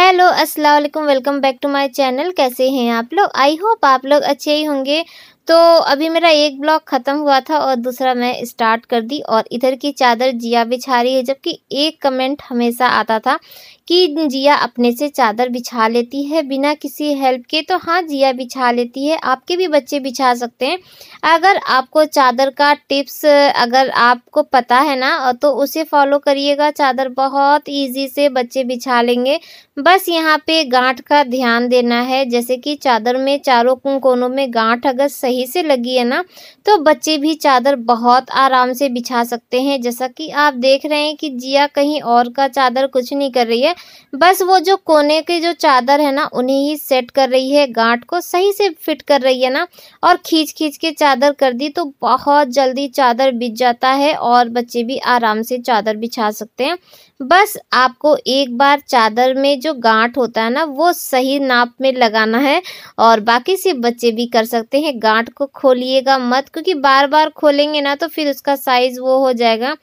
¡Eh! Hello अस्सलाम वालेकुम welcome back to my channel कैसे हैं आप लोग आई होप आप लोग अच्छे ही होंगे तो अभी मेरा एक ब्लॉग ख़त्म हुआ था और दूसरा मैं स्टार्ट कर दी और इधर की चादर जिया बिछा रही है जबकि एक कमेंट हमेशा आता था कि जिया अपने से चादर बिछा लेती है बिना किसी हेल्प के तो हाँ जिया बिछा लेती है आपके भी बच्चे बिछा सकते हैं अगर आपको चादर का टिप्स अगर आपको पता है ना तो उसे फॉलो करिएगा चादर बहुत ईजी से बच्चे बिछा लेंगे बस बस यहाँ पे गांठ का ध्यान देना है जैसे कि चादर में चारों कोनों में गांठ अगर सही से लगी है ना तो बच्चे भी चादर बहुत आराम से बिछा सकते हैं जैसा कि आप देख रहे हैं कि जिया कहीं और का चादर कुछ नहीं कर रही है बस वो जो कोने के जो चादर है ना उन्हें ही सेट कर रही है गांठ को सही से फिट कर रही है ना और खींच खींच के चादर कर दी तो बहुत जल्दी चादर बिछ जाता है और बच्चे भी आराम से चादर बिछा सकते हैं बस आपको एक बार चादर में जो गांठ होता है ना वो सही नाप में लगाना है और बाकी से बच्चे भी कर सकते हैं गांठ को खोलिएगा मत क्योंकि बार बार खोलेंगे ना तो फिर उसका साइज़ वो हो जाएगा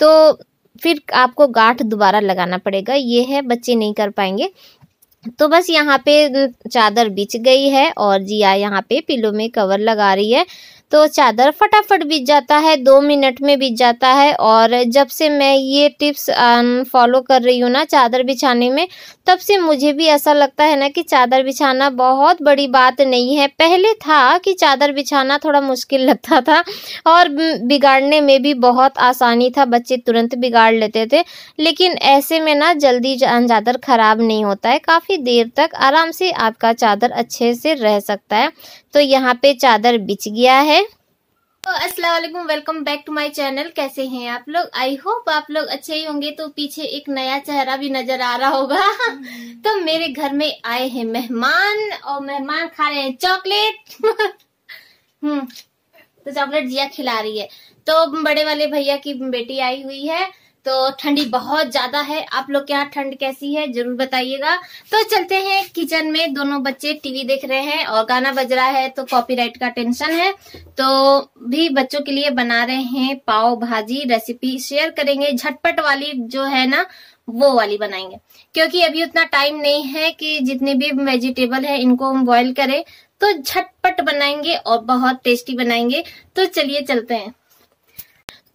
तो फिर आपको गांठ दोबारा लगाना पड़ेगा ये है बच्चे नहीं कर पाएंगे तो बस यहाँ पे चादर बिछ गई है और जिया यहाँ पे पिलो में कवर लगा रही है तो चादर फटाफट बीत जाता है दो मिनट में बीत जाता है और जब से मैं ये टिप्स फॉलो कर रही हूँ ना चादर बिछाने में तब से मुझे भी ऐसा लगता है ना कि चादर बिछाना बहुत बड़ी बात नहीं है पहले था कि चादर बिछाना थोड़ा मुश्किल लगता था और बिगाड़ने में भी बहुत आसानी था बच्चे तुरंत बिगाड़ लेते थे लेकिन ऐसे में ना जल्दी चादर ख़राब नहीं होता है काफ़ी देर तक आराम से आपका चादर अच्छे से रह सकता है तो यहाँ पे चादर बिछ गया है तो अस्सलाम वालेकुम welcome back to my channel कैसे हैं आप लोग आई होप आप लोग अच्छे ही होंगे तो पीछे एक नया चेहरा भी नजर आ रहा होगा तो मेरे घर में आए हैं मेहमान और मेहमान खा रहे हैं चॉकलेट हम्म तो चॉकलेट जिया खिला रही है तो बड़े वाले भैया की बेटी आई हुई है तो ठंडी बहुत ज्यादा है आप लोग के यहाँ ठंड कैसी है जरूर बताइएगा तो चलते हैं किचन में दोनों बच्चे टीवी देख रहे हैं और गाना बज रहा है तो कॉपीराइट का टेंशन है तो भी बच्चों के लिए बना रहे हैं पाव भाजी रेसिपी शेयर करेंगे झटपट वाली जो है ना वो वाली बनाएंगे क्योंकि अभी उतना टाइम नहीं है कि जितने भी वेजिटेबल है इनको हम बॉइल करें तो झटपट बनाएंगे और बहुत टेस्टी बनाएंगे तो चलिए चलते हैं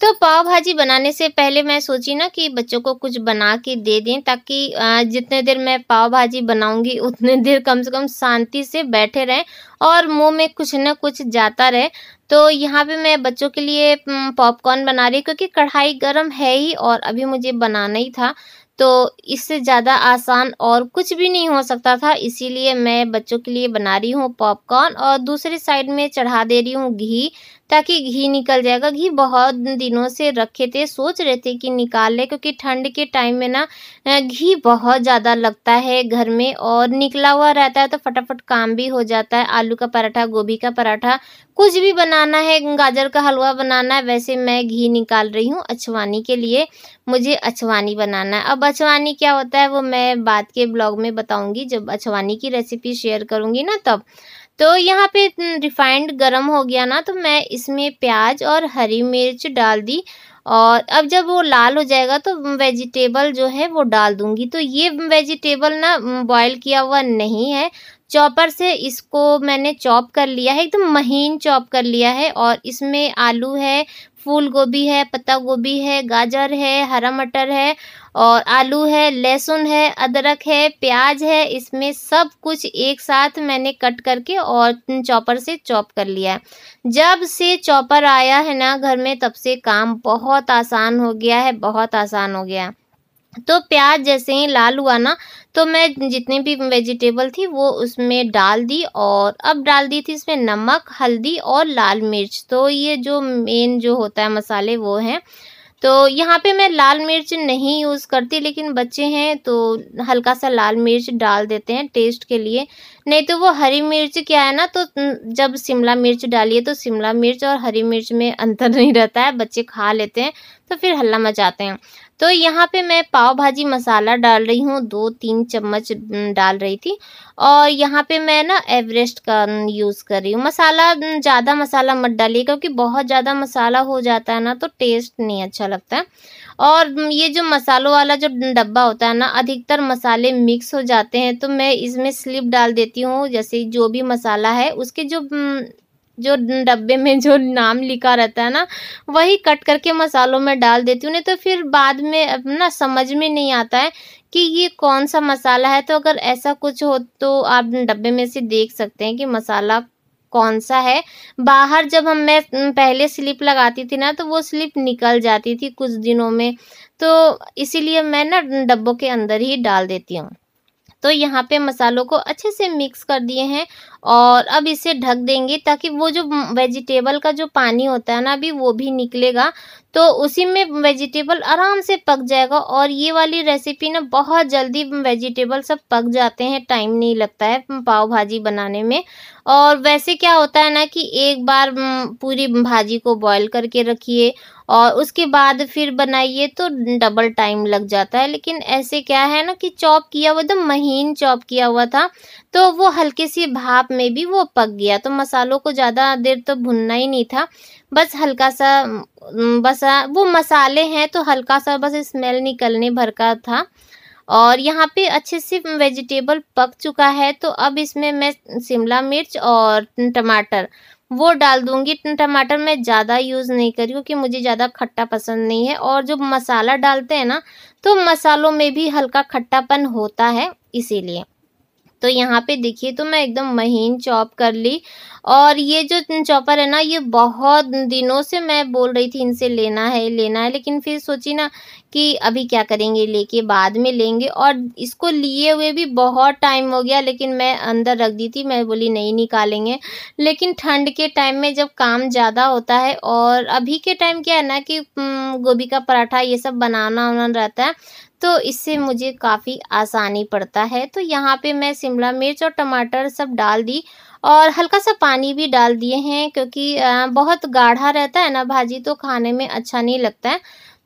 तो पाव भाजी बनाने से पहले मैं सोची ना कि बच्चों को कुछ बना के दे दें ताकि जितने देर मैं पाव भाजी बनाऊंगी उतने देर कम से कम शांति से बैठे रहें और मुंह में कुछ ना कुछ जाता रहे तो यहाँ पे मैं बच्चों के लिए पॉपकॉर्न बना रही क्योंकि कढ़ाई गर्म है ही और अभी मुझे बनाना ही था तो इससे ज़्यादा आसान और कुछ भी नहीं हो सकता था इसीलिए मैं बच्चों के लिए बना रही हूँ पॉपकॉर्न और दूसरी साइड में चढ़ा दे रही हूँ घी ताकि घी निकल जाएगा घी बहुत दिनों से रखे थे सोच रहे थे कि निकाल लें क्योंकि ठंड के टाइम में ना घी बहुत ज़्यादा लगता है घर में और निकला हुआ रहता है तो फटाफट काम भी हो जाता है आलू का पराठा गोभी का पराठा कुछ भी बनाना है गाजर का हलवा बनाना है वैसे मैं घी निकाल रही हूँ अछवानी के लिए मुझे अछवानी बनाना है अब अछवानी क्या होता है वो मैं बाद के ब्लॉग में बताऊँगी जब अछवानी की रेसिपी शेयर करूँगी ना तब तो यहाँ पे रिफाइंड गरम हो गया ना तो मैं इसमें प्याज और हरी मिर्च डाल दी और अब जब वो लाल हो जाएगा तो वेजिटेबल जो है वो डाल दूंगी तो ये वेजिटेबल ना बॉईल किया हुआ नहीं है चॉपर से इसको मैंने चॉप कर लिया है एकदम तो महीन चॉप कर लिया है और इसमें आलू है फूल गोभी है पत्ता गोभी है गाजर है हरा मटर है और आलू है लहसुन है अदरक है प्याज है इसमें सब कुछ एक साथ मैंने कट करके और चॉपर से चॉप कर लिया है जब से चॉपर आया है ना घर में तब से काम बहुत आसान हो गया है बहुत आसान हो गया है तो प्याज जैसे ही लाल हुआ ना तो मैं जितनी भी वेजिटेबल थी वो उसमें डाल दी और अब डाल दी थी इसमें नमक हल्दी और लाल मिर्च तो ये जो मेन जो होता है मसाले वो हैं तो यहाँ पे मैं लाल मिर्च नहीं यूज़ करती लेकिन बच्चे हैं तो हल्का सा लाल मिर्च डाल देते हैं टेस्ट के लिए नहीं तो वो हरी मिर्च क्या है ना तो जब शिमला मिर्च डालिए तो शिमला मिर्च और हरी मिर्च में अंतर नहीं रहता है बच्चे खा लेते हैं तो फिर हल्ला मचाते हैं तो यहाँ पे मैं पाव भाजी मसाला डाल रही हूँ दो तीन चम्मच डाल रही थी और यहाँ पे मैं ना एवरेस्ट का यूज़ कर रही हूँ मसाला ज़्यादा मसाला मत डालिए क्योंकि बहुत ज़्यादा मसाला हो जाता है ना तो टेस्ट नहीं अच्छा लगता है और ये जो मसालों वाला जो डब्बा होता है ना अधिकतर मसाले मिक्स हो जाते हैं तो मैं इसमें स्लिप डाल देती हूँ जैसे जो भी मसाला है उसके जो जो डब्बे में जो नाम लिखा रहता है ना वही कट करके मसालों में डाल देती हूँ नहीं तो फिर बाद में ना समझ में नहीं आता है कि ये कौन सा मसाला है तो अगर ऐसा कुछ हो तो आप डब्बे में से देख सकते हैं कि मसाला कौन सा है बाहर जब हम मैं पहले स्लिप लगाती थी ना तो वो स्लिप निकल जाती थी कुछ दिनों में तो इसीलिए मैं ना डब्बों के अंदर ही डाल देती हूँ तो यहाँ पे मसालों को अच्छे से मिक्स कर दिए हैं और अब इसे ढक देंगे ताकि वो जो वेजिटेबल का जो पानी होता है ना अभी वो भी निकलेगा तो उसी में वेजिटेबल आराम से पक जाएगा और ये वाली रेसिपी ना बहुत जल्दी वेजिटेबल सब पक जाते हैं टाइम नहीं लगता है पाव भाजी बनाने में और वैसे क्या होता है ना कि एक बार पूरी भाजी को बॉईल करके रखिए और उसके बाद फिर बनाइए तो डबल टाइम लग जाता है लेकिन ऐसे क्या है ना कि चॉप किया हुआ एकदम महीन चॉप किया हुआ था तो वो हल्के सी भाप में भी वो पक गया तो मसालों को ज़्यादा देर तो भुनना ही नहीं था बस हल्का सा बस वो मसाले हैं तो हल्का सा बस स्मेल निकलने भर का था और यहाँ पे अच्छे से वेजिटेबल पक चुका है तो अब इसमें मैं शिमला मिर्च और टमाटर वो डाल दूंगी टमाटर मैं ज़्यादा यूज़ नहीं करी क्योंकि मुझे ज़्यादा खट्टा पसंद नहीं है और जो मसाला डालते हैं ना तो मसालों में भी हल्का खट्टापन होता है इसीलिए तो यहाँ पे देखिए तो मैं एकदम महीन चॉप कर ली और ये जो चॉपर है ना ये बहुत दिनों से मैं बोल रही थी इनसे लेना है लेना है लेकिन फिर सोची ना कि अभी क्या करेंगे लेके बाद में लेंगे और इसको लिए हुए भी बहुत टाइम हो गया लेकिन मैं अंदर रख दी थी मैं बोली नहीं निकालेंगे लेकिन ठंड के टाइम में जब काम ज़्यादा होता है और अभी के टाइम क्या है ना कि गोभी का पराठा ये सब बनाना उनाना रहता है तो इससे मुझे काफ़ी आसानी पड़ता है तो यहाँ पे मैं शिमला मिर्च और टमाटर सब डाल दी और हल्का सा पानी भी डाल दिए हैं क्योंकि बहुत गाढ़ा रहता है ना भाजी तो खाने में अच्छा नहीं लगता है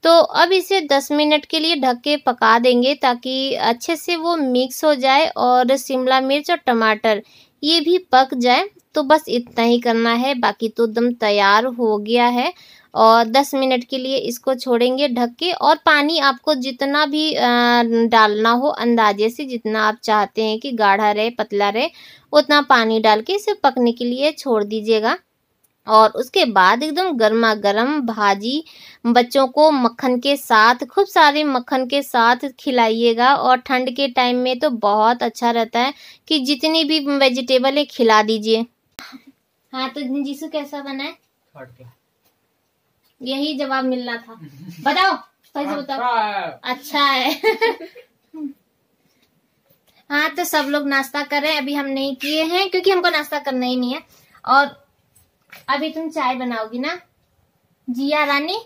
तो अब इसे 10 मिनट के लिए ढक के पका देंगे ताकि अच्छे से वो मिक्स हो जाए और शिमला मिर्च और टमाटर ये भी पक जाए तो बस इतना ही करना है बाकी तो दम तैयार हो गया है और दस मिनट के लिए इसको छोड़ेंगे ढक के और पानी आपको जितना भी डालना हो अंदाजे से जितना आप चाहते हैं कि गाढ़ा रहे पतला रहे उतना पानी डाल के इसे पकने के लिए छोड़ दीजिएगा और उसके बाद एकदम गर्मा गर्म भाजी बच्चों को मक्खन के साथ खूब सारे मक्खन के साथ खिलाइएगा और ठंड के टाइम में तो बहुत अच्छा रहता है कि जितनी भी वेजिटेबल है खिला दीजिए हाँ तो जीसू कैसा बना है यही जवाब मिलना था बताओ कैसे बताओ अच्छा, अच्छा है हाँ तो सब लोग नाश्ता कर रहे हैं अभी हम नहीं किए हैं क्योंकि हमको नाश्ता करना ही नहीं है और अभी तुम चाय बनाओगी ना जिया रानी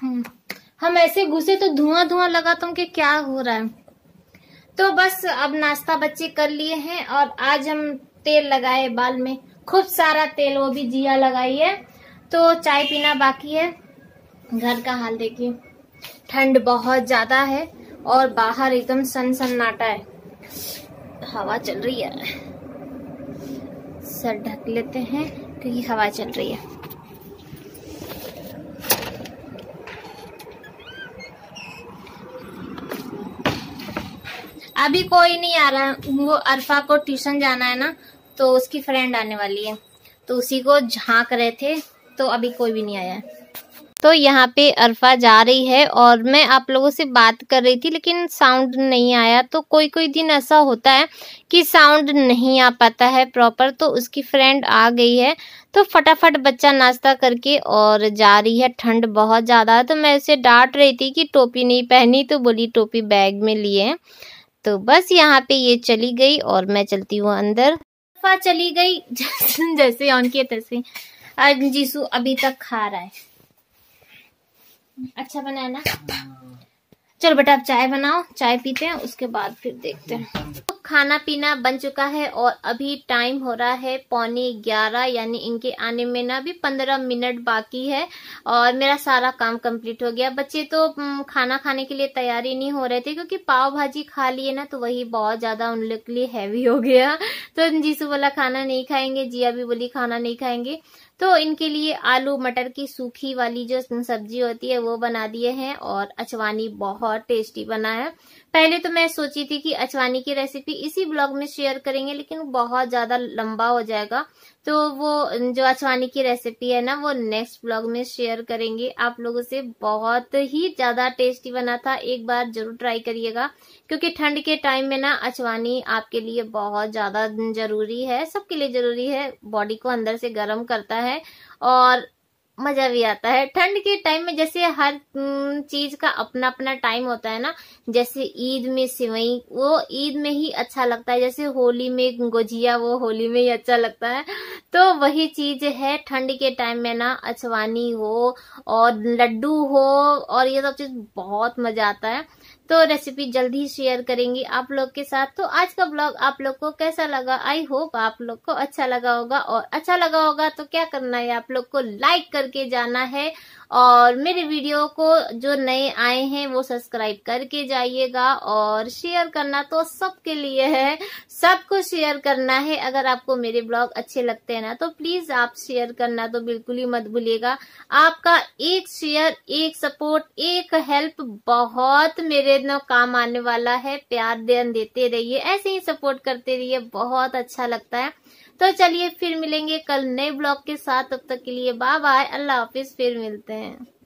हम्म। हम ऐसे घुसे तो धुआं धुआं लगा तुम के क्या हो रहा है तो बस अब नाश्ता बच्चे कर लिए हैं और आज हम तेल लगाए बाल में खूब सारा तेल वो भी जिया लगाई है तो चाय पीना बाकी है घर का हाल देखिए ठंड बहुत ज़्यादा है और बाहर एकदम सन सन्नाटा है हवा चल रही है सर ढक लेते हैं क्योंकि तो हवा चल रही है अभी कोई नहीं आ रहा वो अरफा को ट्यूशन जाना है ना तो उसकी फ्रेंड आने वाली है तो उसी को झांक रहे थे तो अभी कोई भी नहीं आया है तो यहाँ पे अरफा जा रही है और मैं आप लोगों से बात कर रही थी लेकिन साउंड नहीं आया तो कोई कोई दिन ऐसा होता है कि साउंड नहीं आ पाता है प्रॉपर तो उसकी फ्रेंड आ गई है तो फटाफट बच्चा नाश्ता करके और जा रही है ठंड बहुत ज़्यादा है तो मैं उसे डांट रही थी कि टोपी नहीं पहनी तो बोली टोपी बैग में लिए तो बस यहाँ पे ये चली गई और मैं चलती हूँ अंदर अरफा चली गई जैसे ऑन किए तैसे आज जीसु अभी तक खा रहा है अच्छा बनाना चलो बेटा आप चाय बनाओ चाय पीते हैं उसके बाद फिर देखते हैं तो खाना पीना बन चुका है और अभी टाइम हो रहा है पौने ग्यारह यानी इनके आने में ना अभी पंद्रह मिनट बाकी है और मेरा सारा काम कंप्लीट हो गया बच्चे तो खाना खाने के लिए तैयारी नहीं हो रहे थे क्योंकि पाव भाजी खा लिए ना तो वही बहुत ज्यादा उन लोग के लिए हैवी हो गया तो जीसू बोला खाना नहीं खाएंगे जिया भी बोली खाना नहीं खाएंगे तो इनके लिए आलू मटर की सूखी वाली जो सब्जी होती है वो बना दिए हैं और अचवानी बहुत टेस्टी बना है पहले तो मैं सोची थी कि अचवानी की रेसिपी इसी ब्लॉग में शेयर करेंगे लेकिन बहुत ज्यादा लंबा हो जाएगा तो वो जो अचवानी की रेसिपी है ना वो नेक्स्ट ब्लॉग में शेयर करेंगे आप लोगों से बहुत ही ज्यादा टेस्टी बना था एक बार जरूर ट्राई करिएगा क्योंकि ठंड के टाइम में ना अचवानी आपके लिए बहुत ज्यादा जरूरी है सबके लिए जरूरी है बॉडी को अंदर से गर्म करता है और मजा भी आता है ठंड के टाइम में जैसे हर हम्म, चीज का अपना अपना टाइम होता है ना जैसे ईद में सिवई वो ईद में ही अच्छा लगता है जैसे होली में गोजिया वो होली में ही अच्छा लगता है तो वही चीज है ठंड के टाइम में ना अछवानी हो और लड्डू हो और ये सब चीज बहुत मजा आता है तो रेसिपी जल्द ही शेयर करेंगी आप लोग के साथ तो आज का ब्लॉग आप लोग को कैसा लगा आई होप आप लोग को अच्छा लगा होगा और अच्छा लगा होगा तो क्या करना है आप लोग को लाइक करके जाना है और मेरे वीडियो को जो नए आए हैं वो सब्सक्राइब करके जाइएगा और शेयर करना तो सबके लिए है सबको शेयर करना है अगर आपको मेरे ब्लॉग अच्छे लगते हैं ना तो प्लीज आप शेयर करना तो बिल्कुल ही मत भूलिएगा आपका एक शेयर एक सपोर्ट एक हेल्प बहुत मेरे न काम आने वाला है प्यार देन देते रहिए ऐसे ही सपोर्ट करते रहिए बहुत अच्छा लगता है तो चलिए फिर मिलेंगे कल नए ब्लॉग के साथ तब तक के लिए बाय बाय अल्लाह हाफिज फिर मिलते हैं